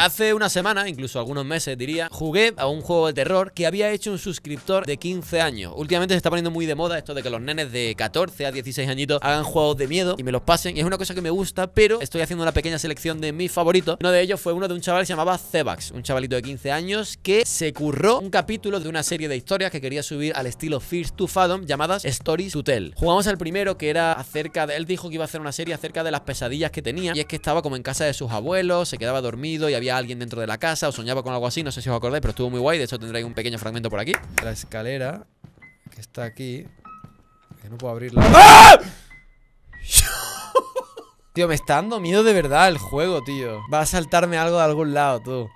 Hace una semana, incluso algunos meses diría, jugué a un juego de terror que había hecho un suscriptor de 15 años. Últimamente se está poniendo muy de moda esto de que los nenes de 14 a 16 añitos hagan juegos de miedo y me los pasen. Y es una cosa que me gusta, pero estoy haciendo una pequeña selección de mis favoritos. Uno de ellos fue uno de un chaval que se llamaba Cebax, un chavalito de 15 años que se curró un capítulo de una serie de historias que quería subir al estilo First to Fathom llamadas Stories to Tell. Jugamos al primero que era acerca de... Él dijo que iba a hacer una serie acerca de las pesadillas que tenía y es que estaba como en casa de sus abuelos, se quedaba dormido y había alguien dentro de la casa o soñaba con algo así, no sé si os acordáis, pero estuvo muy guay. De hecho, tendréis un pequeño fragmento por aquí. La escalera que está aquí. Que no puedo abrirla. ¡Ah! Tío, me está dando miedo de verdad el juego, tío. Va a saltarme algo de algún lado, tú.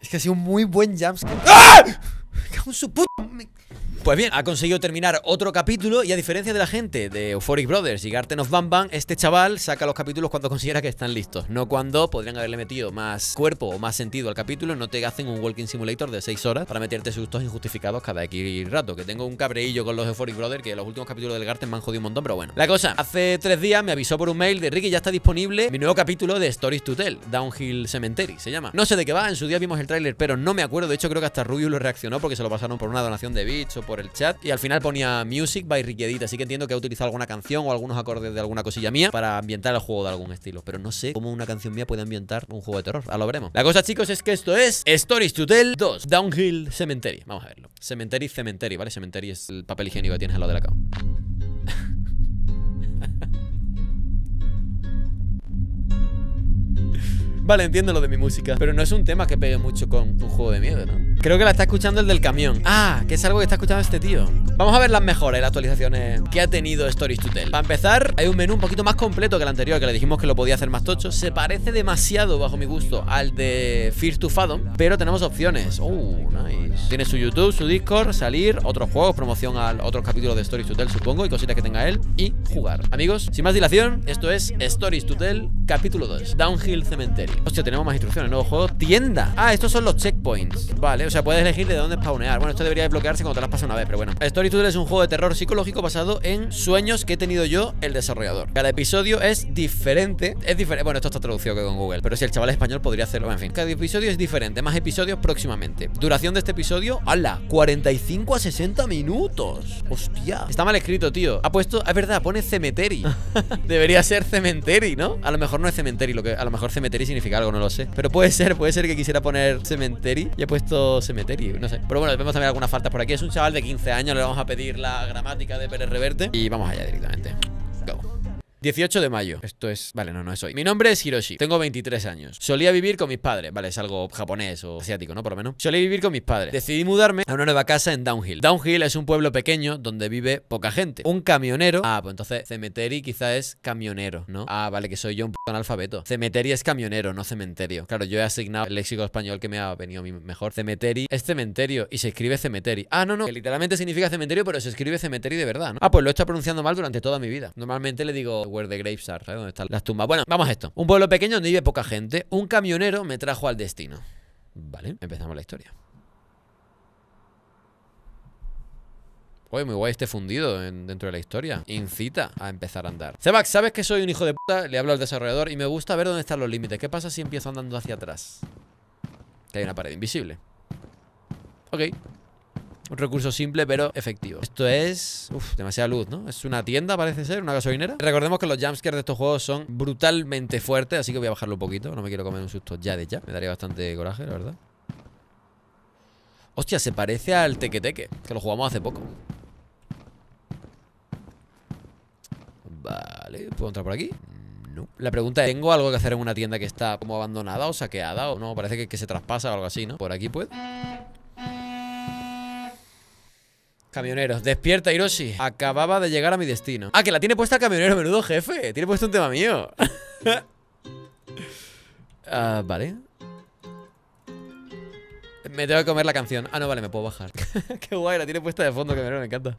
Es que ha sido un muy buen jumpscare. ¡Ah! Me su puta. Pues bien, ha conseguido terminar otro capítulo y a diferencia de la gente de Euphoric Brothers y Garten of Bam, este chaval saca los capítulos cuando considera que están listos, no cuando podrían haberle metido más cuerpo o más sentido al capítulo, no te hacen un Walking Simulator de 6 horas para meterte sustos injustificados cada X rato, que tengo un cabreillo con los Euphoric Brothers que los últimos capítulos del Garten me han jodido un montón, pero bueno. La cosa, hace tres días me avisó por un mail de Ricky ya está disponible mi nuevo capítulo de Stories to Tell, Downhill Cemetery se llama. No sé de qué va, en su día vimos el tráiler, pero no me acuerdo, de hecho creo que hasta Rubius lo reaccionó porque se lo pasaron por una donación de bits por el chat. Y al final ponía Music by riquedita así que entiendo que ha utilizado alguna canción o algunos acordes de alguna cosilla mía para ambientar el juego de algún estilo. Pero no sé cómo una canción mía puede ambientar un juego de terror. Ahora lo veremos. La cosa, chicos, es que esto es Stories to Tell 2, Downhill Cemetery. Vamos a verlo. Cemetery, Cemetery, ¿vale? Cemetery es el papel higiénico que tienes al lado de la cama. Vale, entiendo lo de mi música. Pero no es un tema que pegue mucho con un juego de miedo, ¿no? Creo que la está escuchando el del camión. Ah, que es algo que está escuchando este tío. Vamos a ver las mejores, las actualizaciones que ha tenido Stories to Tell. Para empezar, hay un menú un poquito más completo que el anterior, que le dijimos que lo podía hacer más tocho. Se parece demasiado, bajo mi gusto, al de Fear to Fathom, pero tenemos opciones. Oh, nice. Tiene su YouTube, su Discord, salir, otros juegos, promoción al otros capítulos de Stories to Tell, supongo, y cositas que tenga él, y jugar. Amigos, sin más dilación, esto es Stories to Tell, capítulo 2, Downhill Cementerio. Hostia, tenemos más instrucciones. Nuevo juego, tienda. Ah, estos son los checkpoints. Vale, o sea, puedes elegir de dónde spawnear. Bueno, esto debería desbloquearse cuando te las pasa una vez, pero bueno. Story es un juego de terror psicológico basado en sueños que he tenido yo, el desarrollador. Cada episodio es diferente. Es diferente. Bueno, esto está traducido que con Google, pero si el chaval es español podría hacerlo. en fin, cada episodio es diferente. Más episodios próximamente. Duración de este episodio, ¡hala! 45 a 60 minutos. Hostia. Está mal escrito, tío. Ha puesto, es verdad, pone cementerio. debería ser cementerio, ¿no? A lo mejor no es cementerio, lo que a lo mejor cementerio significa algo, no lo sé. Pero puede ser, puede ser que quisiera poner cementerio, y he puesto Cementerio, no sé. Pero bueno, vemos también algunas faltas por aquí. Es un chaval de 15 años, le vamos a pedir la gramática de Pérez Reverte y vamos allá directamente. 18 de mayo. Esto es. Vale, no, no es hoy. Mi nombre es Hiroshi. Tengo 23 años. Solía vivir con mis padres. Vale, es algo japonés o asiático, ¿no? Por lo menos. Solía vivir con mis padres. Decidí mudarme a una nueva casa en Downhill. Downhill es un pueblo pequeño donde vive poca gente. Un camionero. Ah, pues entonces cemetery quizá es camionero, ¿no? Ah, vale, que soy yo un p analfabeto. Cemetery es camionero, no cementerio. Claro, yo he asignado el léxico español que me ha venido mejor. Cemetery es cementerio y se escribe cemetery. Ah, no, no. Que literalmente significa cementerio, pero se escribe cementerio de verdad, ¿no? Ah, pues lo he estado pronunciando mal durante toda mi vida. Normalmente le digo Where the Graves Are, ¿sabes? Donde están las tumbas. Bueno, vamos a esto. Un pueblo pequeño donde vive poca gente. Un camionero me trajo al destino. Vale, empezamos la historia. Uy, muy guay este fundido dentro de la historia. Incita a empezar a andar. Zebak, ¿sabes que soy un hijo de puta? Le hablo al desarrollador y me gusta ver dónde están los límites. ¿Qué pasa si empiezo andando hacia atrás? Que hay una pared invisible. Ok. Un recurso simple pero efectivo. Esto es... Uf, demasiada luz, ¿no? Es una tienda, parece ser, una gasolinera. Recordemos que los jumpscares de estos juegos son brutalmente fuertes, así que voy a bajarlo un poquito. No me quiero comer un susto ya de ya. Me daría bastante coraje, la verdad. Hostia, se parece al teque que lo jugamos hace poco. Vale, ¿puedo entrar por aquí? No. La pregunta es, ¿tengo algo que hacer en una tienda que está como abandonada o saqueada? O no, parece que, que se traspasa o algo así, ¿no? Por aquí, pues. Camioneros, despierta Hiroshi. Acababa de llegar a mi destino. Ah, que la tiene puesta camionero, menudo jefe. Tiene puesto un tema mío. Ah, vale. Me tengo que comer la canción. Ah, no, vale, me puedo bajar. Qué guay, la tiene puesta de fondo, camionero, me encanta.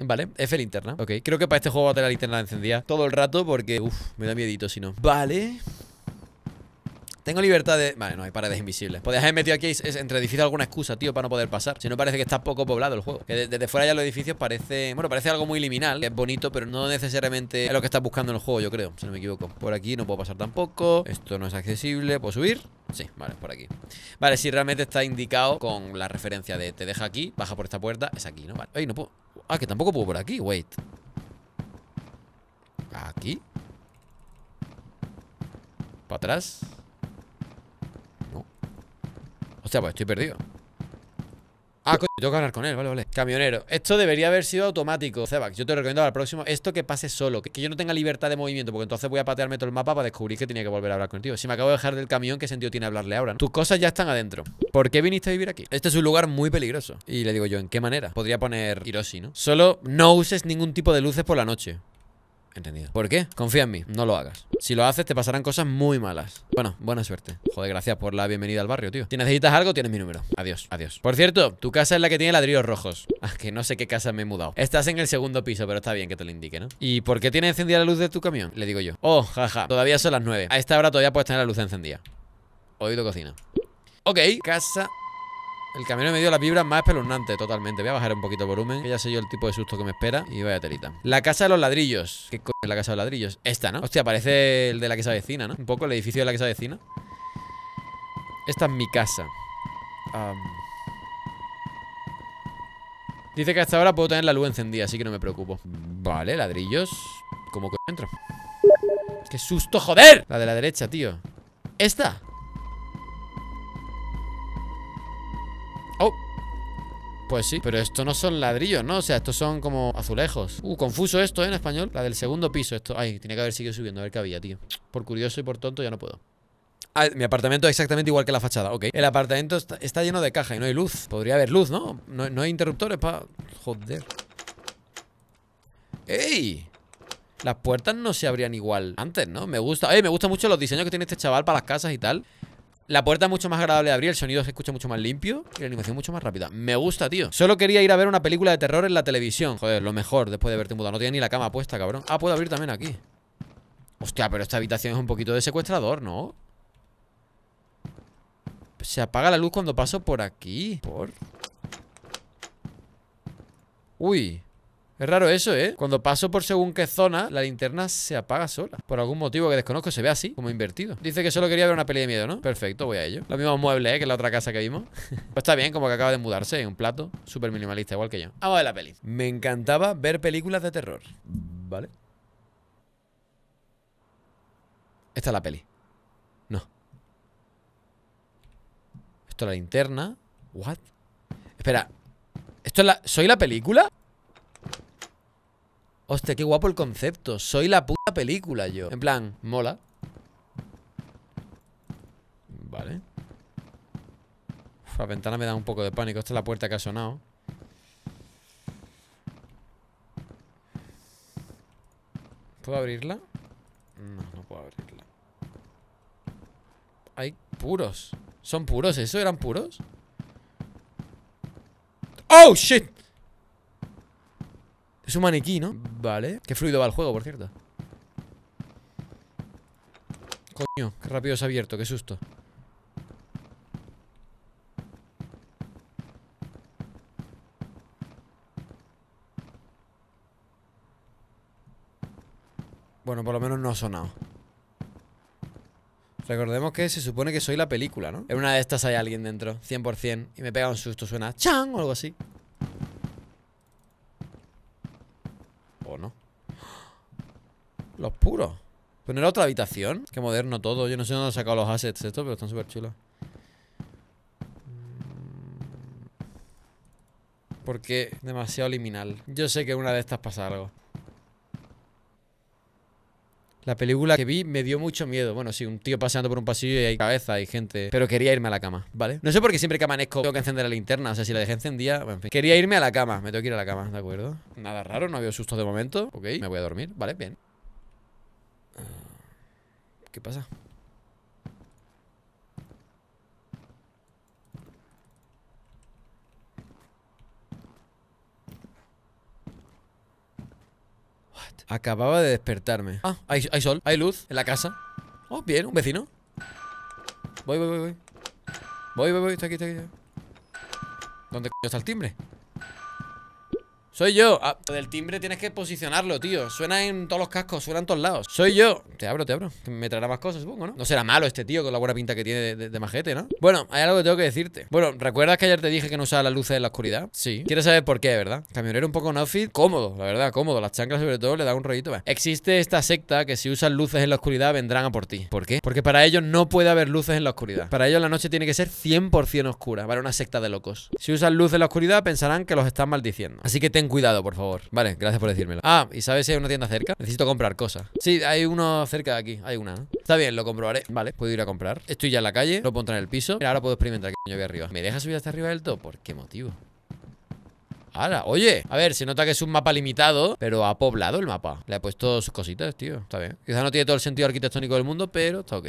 Vale, F linterna. Ok, creo que para este juego va a tener la linterna encendida todo el rato porque, uff, me da miedito si no. Vale. Tengo libertad de... Vale, no hay paredes invisibles. Podrías haber metido aquí entre edificios alguna excusa, tío, para no poder pasar. Si no parece que está poco poblado el juego. Que desde fuera ya los edificios parece... Bueno, parece algo muy liminal. es bonito, pero no necesariamente es lo que estás buscando en el juego, yo creo. Si no me equivoco. Por aquí no puedo pasar tampoco. Esto no es accesible. ¿Puedo subir? Sí, vale, por aquí. Vale, si realmente está indicado con la referencia de te deja aquí, baja por esta puerta, es aquí, ¿no? Vale. Ay, no puedo... Ah, que tampoco puedo por aquí. Wait. ¿Aquí? ¿Para atrás? Pues estoy perdido. Ah, coño, tengo que hablar con él, vale, vale. Camionero. Esto debería haber sido automático, Cebac. Yo te recomiendo al próximo esto que pase solo, que, que, yo no tenga libertad de movimiento, porque entonces voy a patearme todo el mapa para descubrir que tenía que volver a hablar contigo. Si me acabo de dejar del camión, ¿qué sentido tiene hablarle ahora? Tus cosas ya están adentro. ¿Por qué viniste a vivir aquí? Este es un lugar muy peligroso. Y le digo yo, ¿en qué manera? Podría poner Hiroshi, ¿no? Solo no uses ningún tipo de luces por la noche. Entendido. ¿Por qué? Confía en mí, no lo hagas. Si lo haces, te pasarán cosas muy malas. Bueno, buena suerte. Joder, gracias por la bienvenida al barrio, tío. Si necesitas algo, tienes mi número. Adiós, adiós. Por cierto, tu casa es la que tiene ladrillos rojos. Ah, que no sé qué casa me he mudado. Estás en el segundo piso, pero está bien que te lo indique, ¿no? ¿Y por qué tiene encendida la luz de tu camión? Le digo yo. Oh, jaja, todavía son las 9. A esta hora todavía puedes tener la luz encendida. Oído cocina. Ok, casa el camino me dio la vibra más espeluznante, totalmente. Voy a bajar un poquito el volumen, ya sé yo el tipo de susto que me espera. Y vaya telita. La casa de los ladrillos. ¿Qué coño es la casa de los ladrillos? Esta, ¿no? Hostia, parece el de la casa vecina, ¿no? Un poco el edificio de la casa vecina Esta es mi casa. Dice que hasta ahora puedo tener la luz encendida, así que no me preocupo. Vale, ladrillos. ¿Cómo coño entro? ¡Qué susto, joder! La de la derecha, tío. ¿Esta? Pues sí, pero estos no son ladrillos, ¿no? O sea, estos son como azulejos. Uh, confuso esto, ¿eh? En español. La del segundo piso, esto. Ay, tiene que haber seguido subiendo, a ver qué había, tío. Por curioso y por tonto ya no puedo. Ah, mi apartamento es exactamente igual que la fachada, ok. El apartamento está, lleno de caja y no hay luz. Podría haber luz, ¿no? No, hay interruptores para... Joder. ¡Ey! Las puertas no se abrían igual antes, ¿no? Me gusta... ¡Ey! Eh, me gustan mucho los diseños que tiene este chaval para las casas y tal. La puerta es mucho más agradable de abrir, el sonido se escucha mucho más limpio y la animación mucho más rápida. Me gusta, tío. Solo quería ir a ver una película de terror en la televisión. Joder, lo mejor después de verte mudado. No tiene ni la cama puesta, cabrón. Ah, puedo abrir también aquí. Hostia, pero esta habitación es un poquito de secuestrador, ¿no? Se apaga la luz cuando paso por aquí. ¿Por? Uy. Es raro eso, ¿eh? Cuando paso por según qué zona, la linterna se apaga sola. Por algún motivo que desconozco, se ve así, como invertido. Dice que solo quería ver una peli de miedo, ¿no? Perfecto, voy a ello. La mismos mueble, ¿eh? Que la otra casa que vimos. pues está bien, como que acaba de mudarse en un plato. Súper minimalista, igual que yo. Vamos a ver la peli. Me encantaba ver películas de terror. ¿Vale? Esta es la peli. No. Esto es la linterna. ¿What? Espera. ¿Esto es la... ¿Soy la película? Hostia, qué guapo el concepto. Soy la puta película yo. En plan, mola. Vale. la ventana me da un poco de pánico. Esta es la puerta que ha sonado. ¿Puedo abrirla? No, no puedo abrirla. Hay puros. ¿Son puros eso? ¿Eran puros? ¡Oh, shit! Es un maniquí, ¿no? Vale. Qué fluido va el juego, por cierto. Coño, qué rápido se ha abierto, qué susto. Bueno, por lo menos no ha sonado. Recordemos que se supone que soy la película, ¿no? En una de estas hay alguien dentro, 100%, y me pega un susto, suena chang o algo así. Los puros. Pero no era otra habitación. Qué moderno todo. Yo no sé dónde han sacado los assets estos, pero están súper chulos. Mm. Porque demasiado liminal. Yo sé que una de estas pasa algo. La película que vi me dio mucho miedo. Bueno, sí, un tío paseando por un pasillo y hay cabeza hay gente. Pero quería irme a la cama, ¿vale? No sé por qué siempre que amanezco tengo que encender la linterna. O sea, si la dejé encendida, en fin. Quería irme a la cama. Me tengo que ir a la cama, ¿de acuerdo? Nada raro, no había sustos de momento. Ok, me voy a dormir. Vale, bien qué pasa. What? Acababa de despertarme. Ah, hay, sol, hay luz en la casa. Oh, bien, un vecino. Voy, voy, voy, voy. Voy, voy, voy, está aquí, está aquí. ¿Dónde está el timbre? Soy yo. Ah, del timbre tienes que posicionarlo, tío. Suena en todos los cascos, suena en todos lados. Soy yo. Te abro, te abro. Me traerá más cosas, supongo, ¿no? No será malo este tío con la buena pinta que tiene de, majete, ¿no? Bueno, hay algo que tengo que decirte. Bueno, ¿recuerdas que ayer te dije que no usaba las luces en la oscuridad? Sí. Quieres saber por qué, ¿verdad? Camionero un poco en outfit cómodo, la verdad, cómodo. Las chanclas, sobre todo, le da un rollito. Existe esta secta que si usas luces en la oscuridad vendrán a por ti. ¿Por qué? Porque para ellos no puede haber luces en la oscuridad. Para ellos la noche tiene que ser 100% oscura. Para una secta de locos. Si usas luces en la oscuridad pensarán que los estás maldiciendo. Así que tengo cuidado, por favor. Vale, gracias por decírmelo. Ah, ¿y sabes si hay una tienda cerca? Necesito comprar cosas. Sí, hay uno cerca de aquí. Hay una. ¿no? ¿eh? Está bien, lo comprobaré. Vale, puedo ir a comprar. Estoy ya en la calle, lo puedo en el piso. Mira, ahora puedo experimentar que voy arriba. ¿Me deja subir hasta arriba del todo? ¿Por qué motivo? Ahora, oye, a ver, se nota que es un mapa limitado, pero ha poblado el mapa. Le ha puesto sus cositas, tío. Está bien. Quizá no tiene todo el sentido arquitectónico del mundo, pero está ok.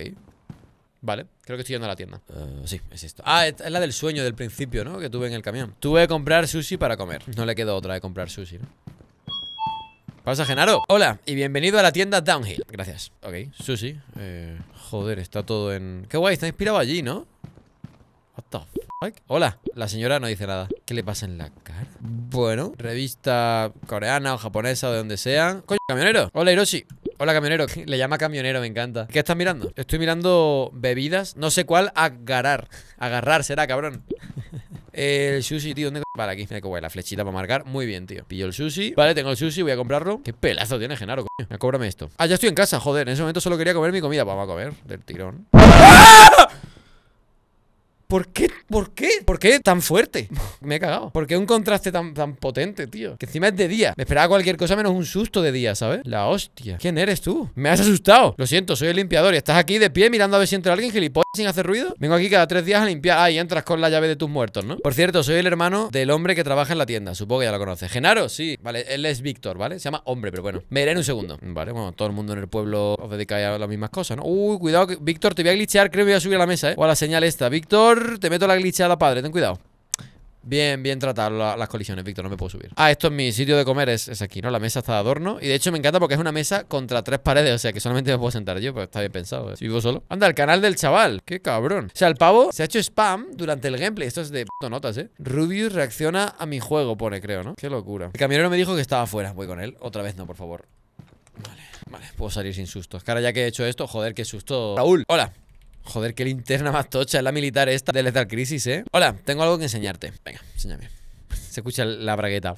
Vale, creo que estoy yendo a la tienda. Eh, sí, es esto. Ah, es la del sueño del principio, ¿no? Que tuve en el camión. Tuve que comprar sushi para comer. No le quedó otra de comprar sushi, ¿no? Pasa, Genaro. Hola y bienvenido a la tienda Downhill. Gracias. Ok, sushi. Eh, joder, está todo en. Qué guay, está inspirado allí, ¿no? What the fuck? Hola. La señora no dice nada. ¿Qué le pasa en la cara? Bueno, revista coreana o japonesa o de donde sea. Coño, camionero. Hola, Hiroshi. Hola, camionero. Le llama camionero, me encanta. ¿Qué estás mirando? Estoy mirando bebidas. No sé cuál agarrar. Agarrar será, cabrón. El sushi, tío, ¿dónde Vale, aquí me la flechita para marcar Muy bien, tío Pillo el sushi Vale, tengo el sushi, voy a comprarlo Qué pelazo tiene Genaro, coño Cóbrame esto Ah, ya estoy en casa, joder En ese momento solo quería comer mi comida Vamos a comer Del tirón ¡Ah! ¿Por qué? ¿Por qué? ¿Por qué tan fuerte? me he cagado. ¿Por qué un contraste tan, potente, tío? Que encima es de día. Me esperaba cualquier cosa menos un susto de día, ¿sabes? La hostia. ¿Quién eres tú? Me has asustado. Lo siento, soy el limpiador y estás aquí de pie mirando a ver si entra alguien gilipollas sin hacer ruido. Vengo aquí cada tres días a limpiar. Ah, y entras con la llave de tus muertos, ¿no? Por cierto, soy el hermano del hombre que trabaja en la tienda. Supongo que ya lo conoces. Genaro, sí. Vale, él es Víctor, ¿vale? Se llama hombre, pero bueno. Me iré en un segundo. Vale, bueno, todo el mundo en el pueblo os dedica a las mismas cosas, ¿no? Uy, cuidado, Víctor, te voy a glitchear. Creo que voy a subir a la mesa, ¿eh? O la señal esta. Víctor, te meto la glitchada, padre, ten cuidado. Bien, bien tratado las colisiones, Víctor, no me puedo subir. Ah, esto es mi sitio de comer, es, aquí, ¿no? La mesa está de adorno. Y de hecho me encanta porque es una mesa contra tres paredes, o sea que solamente me puedo sentar yo, pero está bien pensado. ¿eh? Si vivo solo. Anda, el canal del chaval, qué cabrón. O sea, el pavo se ha hecho spam durante el gameplay. Esto es de puto notas, ¿eh? Rubius reacciona a mi juego, pone, creo, ¿no? Qué locura. El camionero me dijo que estaba afuera, voy con él. Otra vez no, por favor. Vale, vale, puedo salir sin sustos. Cara, ya que he hecho esto, joder, qué susto. Raúl, hola. Joder, qué linterna más tocha. Es la militar esta de Lethal Crisis, ¿eh? Hola, tengo algo que enseñarte. Venga, enséñame. Se escucha la bragueta.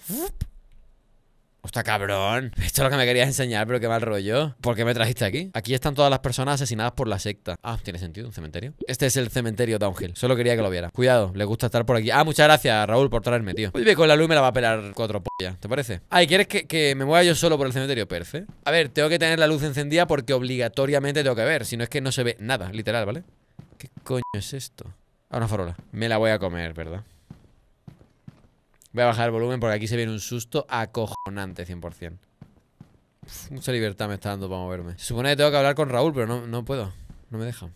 Hostia, cabrón. Esto es lo que me querías enseñar, pero qué mal rollo. ¿Por qué me trajiste aquí? Aquí están todas las personas asesinadas por la secta. Ah, tiene sentido, un cementerio. Este es el cementerio Downhill. Solo quería que lo viera. Cuidado, le gusta estar por aquí. Ah, muchas gracias, Raúl, por traerme, tío. Oye, con la luz me la va a pelar cuatro pollas, ¿te parece? Ay, ¿quieres que, me mueva yo solo por el cementerio? Perfecto A ver, tengo que tener la luz encendida porque obligatoriamente tengo que ver. Si no es que no se ve nada, literal, ¿vale? ¿Qué coño es esto? Ah, una farola. Me la voy a comer, ¿verdad? Voy a bajar el volumen porque aquí se viene un susto acojonante 100%. mucha libertad me está dando para moverme. supone que tengo que hablar con Raúl, pero no, puedo. No me deja.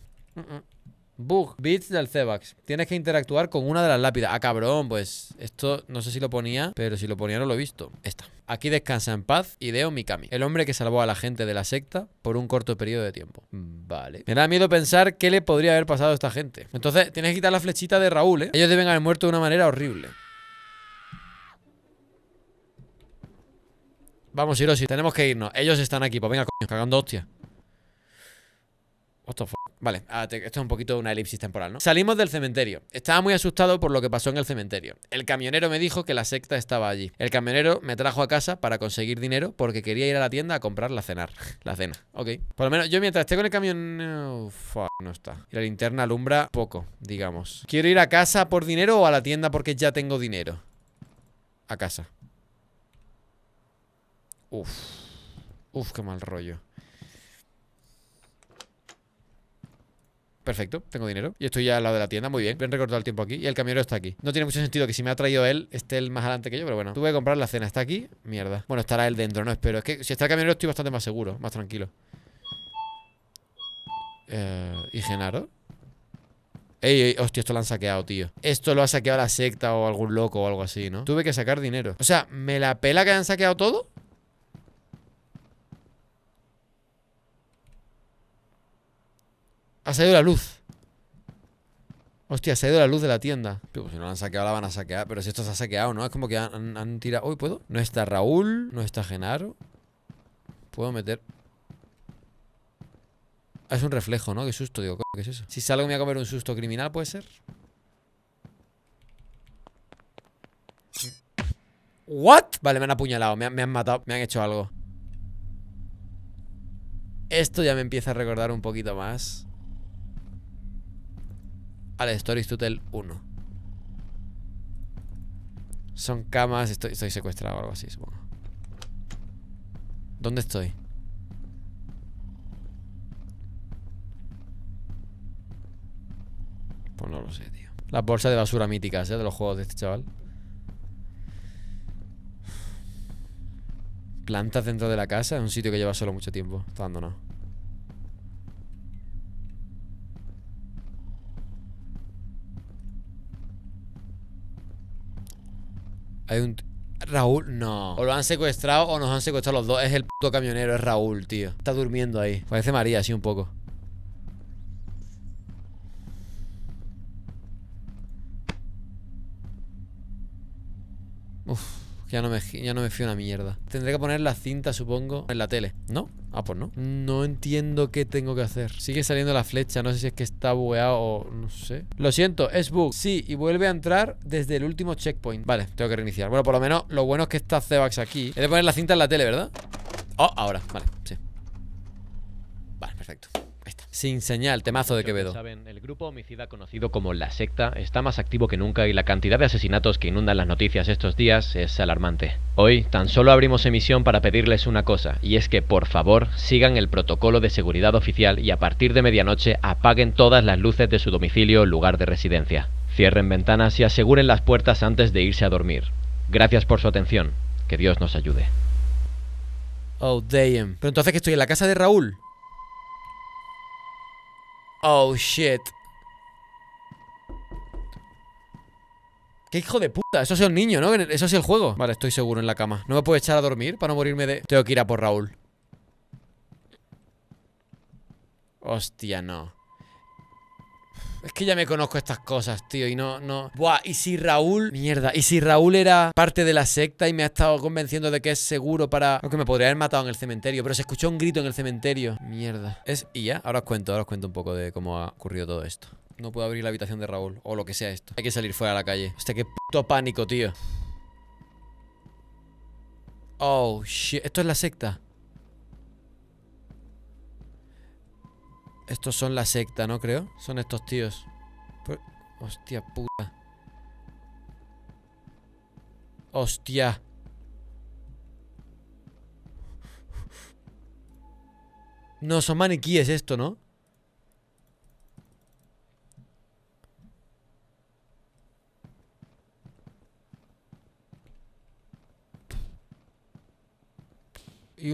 Bug, bits del Cebax. Tienes que interactuar con una de las lápidas. Ah, cabrón, pues esto no sé si lo ponía, pero si lo ponía no lo he visto. Esta. Aquí descansa en paz Ideo Mikami, el hombre que salvó a la gente de la secta por un corto periodo de tiempo. Mm, vale. Me da miedo pensar qué le podría haber pasado a esta gente. Entonces, tienes que quitar la flechita de Raúl, ¿eh? Ellos deben haber muerto de una manera horrible. Vamos, Hiroshi, tenemos que irnos. Ellos están aquí, pues venga, coño, cagando hostia. What the Vale, ah, esto es un poquito una elipsis temporal, ¿no? Salimos del cementerio. Estaba muy asustado por lo que pasó en el cementerio. El camionero me dijo que la secta estaba allí. El camionero me trajo a casa para conseguir dinero porque quería ir a la tienda a comprar la cenar. La cena, ok. Por lo menos yo mientras esté con el camión... Uh, no está. Y la linterna alumbra poco, digamos. ¿Quiero ir a casa por dinero o a la tienda porque ya tengo dinero? A casa. Uf. Uf, qué mal rollo. Perfecto, tengo dinero. Y estoy ya al lado de la tienda, muy bien. Bien recortado el tiempo aquí. Y el camionero está aquí. No tiene mucho sentido que si me ha traído él, esté él más adelante que yo, pero bueno. Tuve que comprar la cena. ¿Está aquí? Mierda. Bueno, estará él dentro, no espero. Es que si está el camionero estoy bastante más seguro, más tranquilo. Eh, ¿Y Genaro? Ey, ey, hostia, esto lo han saqueado, tío. Esto lo ha saqueado la secta o algún loco o algo así, ¿no? Tuve que sacar dinero. O sea, ¿me la pela que han saqueado todo? Ha salido la luz. Hostia, ha salido la luz de la tienda. Pues si no la han saqueado, la van a saquear. Pero si esto se ha saqueado, ¿no? Es como que han, tirado. Uy, puedo. No está Raúl, no está Genaro. Puedo meter. Ah, es un reflejo, ¿no? Qué susto, digo. ¿Qué es eso? Si salgo, me voy a comer un susto criminal, ¿puede ser? ¿What? Vale, me han apuñalado. Me me han matado. Me han hecho algo. Esto ya me empieza a recordar un poquito más al Stories Tutel 1. Son camas. Estoy, estoy secuestrado o algo así, supongo. ¿Dónde estoy? Pues no lo sé, tío. Las bolsas de basura míticas, ¿eh? De los juegos de este chaval. Plantas dentro de la casa. Es un sitio que lleva solo mucho tiempo. Está abandonado. Hay un. Raúl, no. O lo han secuestrado o nos han secuestrado los dos. Es el puto camionero, es Raúl, tío. Está durmiendo ahí. Parece María, así un poco. Ya no, me, ya no fío una mierda. Tendré que poner la cinta, supongo, en la tele. ¿No? Ah, pues no. No entiendo qué tengo que hacer. Sigue saliendo la flecha. No sé si es que está bugueado o no sé. Lo siento, es bug. Sí, y vuelve a entrar desde el último checkpoint. Vale, tengo que reiniciar. Bueno, por lo menos lo bueno es que está Cebax aquí. He de poner la cinta en la tele, ¿verdad? Oh, ahora. Vale, sí. Vale, perfecto. Sin señal, temazo de Quevedo. Saben, el grupo homicida conocido como La Secta está más activo que nunca y la cantidad de asesinatos que inundan las noticias estos días es alarmante. Hoy tan solo abrimos emisión para pedirles una cosa, y es que por favor sigan el protocolo de seguridad oficial y a partir de medianoche apaguen todas las luces de su domicilio o lugar de residencia. Cierren ventanas y aseguren las puertas antes de irse a dormir. Gracias por su atención. Que Dios nos ayude. Oh, damn. Pero entonces que estoy en la casa de Raúl. Oh, shit. ¡Qué hijo de puta! Eso es el niño, ¿no? Eso es el juego. Vale, estoy seguro en la cama. No me puedo echar a dormir para no morirme de... Tengo que ir a por Raúl. Hostia, no. Es que ya me conozco estas cosas, tío. Y no, no. Buah, y si Raúl. Mierda. Y si Raúl era parte de la secta y me ha estado convenciendo de que es seguro para. Aunque me podría haber matado en el cementerio. Pero se escuchó un grito en el cementerio. Mierda. Es. Y ya. Ahora os cuento, ahora os cuento un poco de cómo ha ocurrido todo esto. No puedo abrir la habitación de Raúl. O lo que sea esto. Hay que salir fuera a la calle. Hostia, qué puto pánico, tío. Oh, shit. Esto es la secta. Estos son la secta, ¿no creo? Son estos tíos. Pues, hostia puta. Hostia. No, son maniquíes esto, ¿no?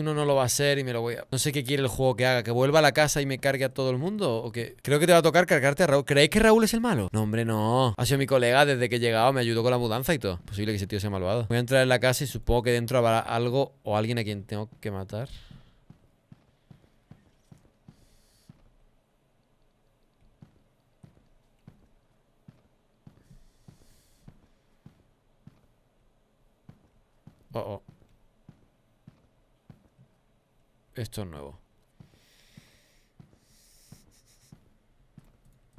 no lo va a hacer y me lo voy a... No sé qué quiere el juego que haga, que vuelva a la casa y me cargue a todo el mundo o que... Creo que te va a tocar cargarte a Raúl. ¿Crees que Raúl es el malo? No, hombre, no. Ha sido mi colega desde que he llegado, me ayudó con la mudanza y todo. Posible que ese tío sea malvado. Voy a entrar en la casa y supongo que dentro habrá algo o alguien a quien tengo que matar. Oh, oh. Esto es nuevo.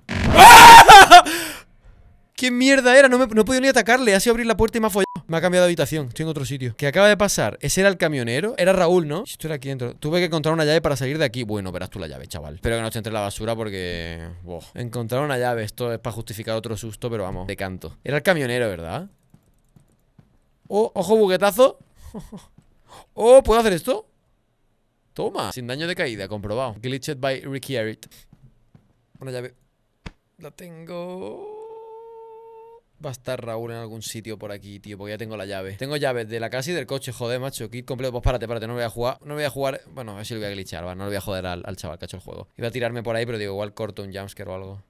¿Qué mierda era? No, me, he ni atacarle. Ha sido abrir la puerta y me ha follado. Me ha cambiado de habitación. Estoy en otro sitio. ¿Qué acaba de pasar? ¿Ese era el camionero? Era Raúl, ¿no? Esto era aquí dentro. Tuve que encontrar una llave para salir de aquí. Bueno, verás tú la llave, chaval. Espero que no te entre la basura porque... Encontrar una llave. Esto es para justificar otro susto, pero vamos. De canto. Era el camionero, ¿verdad? Oh, ojo, buquetazo Oh, ¿puedo hacer esto? Toma, sin daño de caída, comprobado. Glitched by Ricky Una llave. La tengo... Va a estar Raúl en algún sitio por aquí, tío, porque ya tengo la llave. Tengo llaves de la casa y del coche, joder, macho. Kit completo. Pues párate, párate, no voy a jugar. No voy a jugar. Bueno, a ver si lo voy a glitchar, va. No lo voy a joder al, al chaval que ha hecho el juego. Iba a tirarme por ahí, pero digo, igual corto un jumpscare o algo.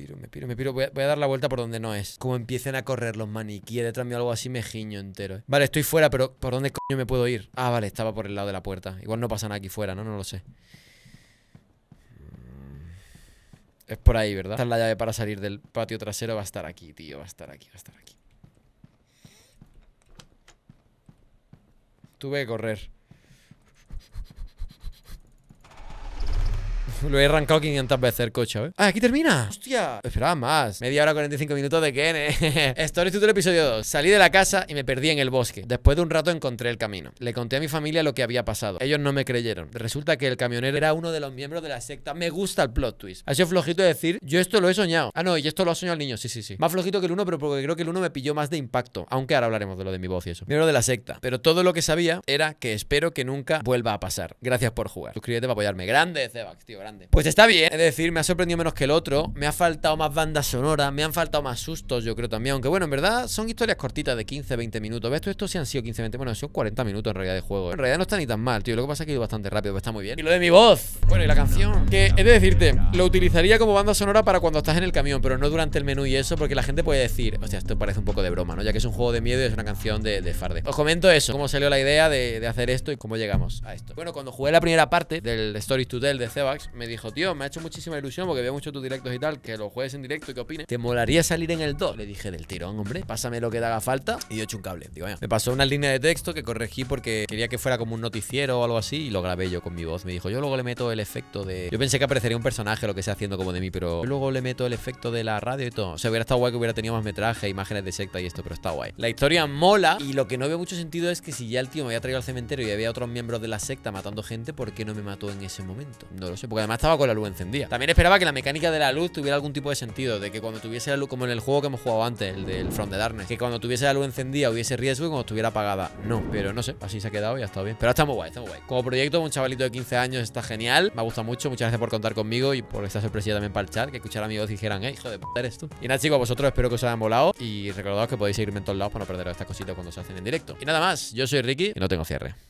piro, me piro, me piro. Voy a, dar la vuelta por donde no es. Como empiecen a correr los maniquíes detrás mío, algo así, me giño entero. Vale, estoy fuera, pero ¿por dónde coño me puedo ir? Ah, vale, estaba por el lado de la puerta. Igual no pasa nada aquí fuera, ¿no? No lo sé. Es por ahí, ¿verdad? Esta es la llave para salir del patio trasero. Va a estar aquí, tío. Va a estar aquí, va a estar aquí. Tuve que correr. Lo he arrancado 500 veces el coche, ¿eh? Ah, aquí termina. Hostia. Esperaba más. Media hora 45 minutos de Ken, ¿eh? Story Tutor episodio 2. Salí de la casa y me perdí en el bosque. Después de un rato encontré el camino. Le conté a mi familia lo que había pasado. Ellos no me creyeron. Resulta que el camionero era uno de los miembros de la secta. Me gusta el plot twist. Ha sido flojito decir, yo esto lo he soñado. Ah, no, y esto lo ha soñado el niño. Sí, sí, sí. Más flojito que el uno, pero porque creo que el uno me pilló más de impacto. Aunque ahora hablaremos de lo de mi voz y eso. Miembro de la secta. Pero todo lo que sabía era que espero que nunca vuelva a pasar. Gracias por jugar. Suscríbete para apoyarme. Grande, Cebax, tío. Pues está bien. Es decir, me ha sorprendido menos que el otro. Me ha faltado más banda sonora, Me han faltado más sustos, yo creo también. Aunque bueno, en verdad son historias cortitas de 15, 20 minutos. ¿Ves Esto sí han sido 15, 20. Bueno, han sido 40 minutos en realidad de juego. ¿eh? En realidad no está ni tan mal, tío. Lo que pasa es que he ido bastante rápido, pero está muy bien. Y lo de mi voz. Bueno, y la canción. Que es de decirte, lo utilizaría como banda sonora para cuando estás en el camión, pero no durante el menú y eso, porque la gente puede decir, O sea, esto parece un poco de broma, ¿no? Ya que es un juego de miedo y es una canción de, farde. Os comento eso, cómo salió la idea de, hacer esto y cómo llegamos a esto. Bueno, cuando jugué la primera parte del Story to Tell de Cebax, me dijo, tío, me ha hecho muchísima ilusión porque veo mucho tus directos y tal, que lo juegues en directo y que opines. ¿Te molaría salir en el 2? Le dije, del tirón, hombre, pásame lo que te haga falta. Y yo he hecho un cable. Digo, Me pasó una línea de texto que corregí porque quería que fuera como un noticiero o algo así y lo grabé yo con mi voz. Me dijo, yo luego le meto el efecto de. Yo pensé que aparecería un personaje lo que sea haciendo como de mí, pero luego le meto el efecto de la radio y todo. O sea, hubiera estado guay que hubiera tenido más metraje, imágenes de secta y esto, pero está guay. La historia mola y lo que no veo mucho sentido es que si ya el tío me había traído al cementerio y había otros miembros de la secta matando gente, ¿por qué no me mató en ese momento? No lo sé, porque además estaba con la luz encendida. También esperaba que la mecánica de la luz tuviera algún tipo de sentido, de que cuando tuviese la luz, como en el juego que hemos jugado antes, el del front de Darkness, que cuando tuviese la luz encendida hubiese riesgo y cuando estuviera apagada, no. Pero no sé, así se ha quedado y ha estado bien. Pero está muy guay, está muy guay. Como proyecto, un chavalito de 15 años está genial, me ha gustado mucho, muchas gracias por contar conmigo y por esta sorpresa también para el chat, que escuchar a mi voz y dijeran, eh hijo de puta eres tú. Y nada chicos, vosotros espero que os haya molado y recordados que podéis seguirme en todos lados para no perderos estas cositas cuando se hacen en directo. Y nada más, yo soy Ricky y no tengo cierre.